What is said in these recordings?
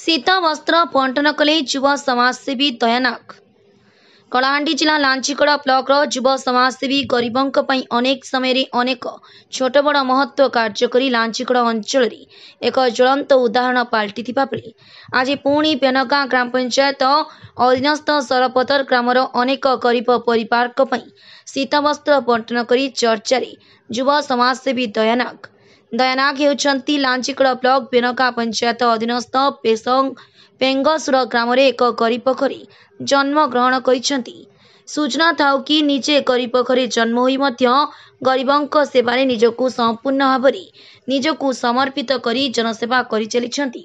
ଶୀତ ବସ୍ତ୍ର ବଣ୍ଟନ କଲେ ଯୁବ ସମାଜସେବୀ ଦୟାନାକ କଳାହାଣ୍ଡି ଜିଲ୍ଲା ଲାଞ୍ଚିକଡ଼ା ବ୍ଲକର ଯୁବ ସମାଜସେବୀ ଗରିବଙ୍କ ପାଇଁ ଅନେକ ସମୟରେ ଅନେକ ଛୋଟ ବଡ଼ ମହତ୍ଵ କାର୍ଯ୍ୟ କରି ଲାଞ୍ଚିକଡ଼ ଅଞ୍ଚଳରେ ଏକ ଜ୍ୱଳନ୍ତ ଉଦାହରଣ ପାଲଟିଥିବା ବେଳେ ଆଜି ପୁଣି ପେନଗାଁ ଗ୍ରାମ ପଞ୍ଚାୟତ ଅଧୀନସ୍ଥ ସରପତର ଗ୍ରାମର ଅନେକ ଗରିବ ପରିବାରଙ୍କ ପାଇଁ ଶୀତବସ୍ତ୍ର ବଣ୍ଟନ କରି ଚର୍ଚ୍ଚାରେ ଯୁବ ସମାଜସେବୀ ଦୟାନାଗ ଦୟାନାଗ ହେଉଛନ୍ତି ଲାଞ୍ଚିକଡ଼ ବ୍ଲକ ବେନକା ପଞ୍ଚାୟତ ଅଧୀନସ୍ଥ ପେସଙ୍ଗ ପେଙ୍ଗସୁର ଗ୍ରାମରେ ଏକ ଗରିବ ପୋଖରୀ ଜନ୍ମଗ୍ରହଣ କରିଛନ୍ତି ସୂଚନା ଥାଉ କି ନିଜେ ଗରିବ ପୋଖରୀ ଜନ୍ମ ହୋଇ ମଧ୍ୟ ଗରିବଙ୍କ ସେବାରେ ନିଜକୁ ସମ୍ପୂର୍ଣ୍ଣ ଭାବରେ ନିଜକୁ ସମର୍ପିତ କରି ଜନସେବା କରିଚାଲିଛନ୍ତି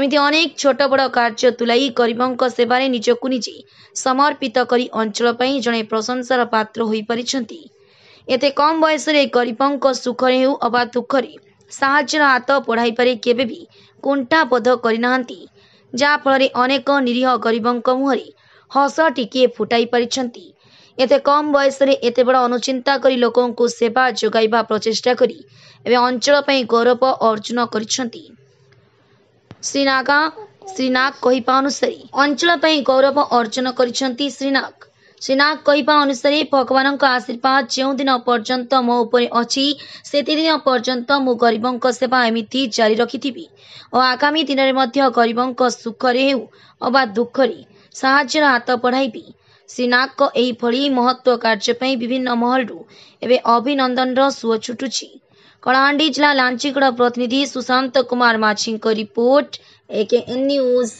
ଏମିତି ଅନେକ ଛୋଟ ବଡ଼ କାର୍ଯ୍ୟ ତୁଲାଇ ଗରିବଙ୍କ ସେବାରେ ନିଜକୁ ନିଜେ ସମର୍ପିତ କରି ଅଞ୍ଚଳ ପାଇଁ ଜଣେ ପ୍ରଶଂସାର ପାତ୍ର ହୋଇପାରିଛନ୍ତି ଏତେ କମ୍ ବୟସରେ ଗରିବଙ୍କ ସୁଖରେ ହେଉ ଅବା ଦୁଃଖରେ ସାହାଯ୍ୟର ହାତ ବଢ଼ାଇବାରେ କେବେ ବି କୁଣ୍ଠାବୋଧ କରିନାହାନ୍ତି ଯାହାଫଳରେ ଅନେକ ନିରୀହ ଗରିବଙ୍କ ମୁହଁରେ ହସ ଟିକିଏ ଫୁଟାଇ ପାରିଛନ୍ତି ଏତେ କମ୍ ବୟସରେ ଏତେ ବଡ଼ ଅନୁଚିନ୍ତା କରି ଲୋକଙ୍କୁ ସେବା ଯୋଗାଇବା ପ୍ରଚେଷ୍ଟା କରି ଏବେ ଅଞ୍ଚଳ ପାଇଁ ଗୌରବ ଅର୍ଜନ କରିଛନ୍ତି ଶ୍ରୀନାଗା ଶ୍ରୀନାଗ କହିବା ଅନୁସାରେ ଅଞ୍ଚଳ ପାଇଁ ଗୌରବ ଅର୍ଜନ କରିଛନ୍ତି ଶ୍ରୀନାଗ ଶ୍ରୀ ନାଗ କହିବା ଅନୁସାରେ ଭଗବାନଙ୍କ ଆଶୀର୍ବାଦ ଯେଉଁଦିନ ପର୍ଯ୍ୟନ୍ତ ମୋ ଉପରେ ଅଛି ସେତେଦିନ ପର୍ଯ୍ୟନ୍ତ ମୁଁ ଗରିବଙ୍କ ସେବା ଏମିତି ଜାରି ରଖିଥିବି ଓ ଆଗାମୀ ଦିନରେ ମଧ୍ୟ ଗରିବଙ୍କ ସୁଖରେ ହେଉ ଅବା ଦୁଃଖରେ ସାହାଯ୍ୟର ହାତ ବଢ଼ାଇବି ଶ୍ରୀ ସିନାକଙ୍କ ଏହିଭଳି ମହତ୍ଵ କାର୍ଯ୍ୟ ପାଇଁ ବିଭିନ୍ନ ମହଲରୁ ଏବେ ଅଭିନନ୍ଦନର ସୁଅ ଛୁଟୁଛି କଳାହାଣ୍ଡି ଜିଲ୍ଲା ଲାଞ୍ଚିଗଡ଼ ପ୍ରତିନିଧି ସୁଶାନ୍ତ କୁମାର ମାଝୀଙ୍କ ରିପୋର୍ଟ ଏକ ନ୍ୟୁଜ୍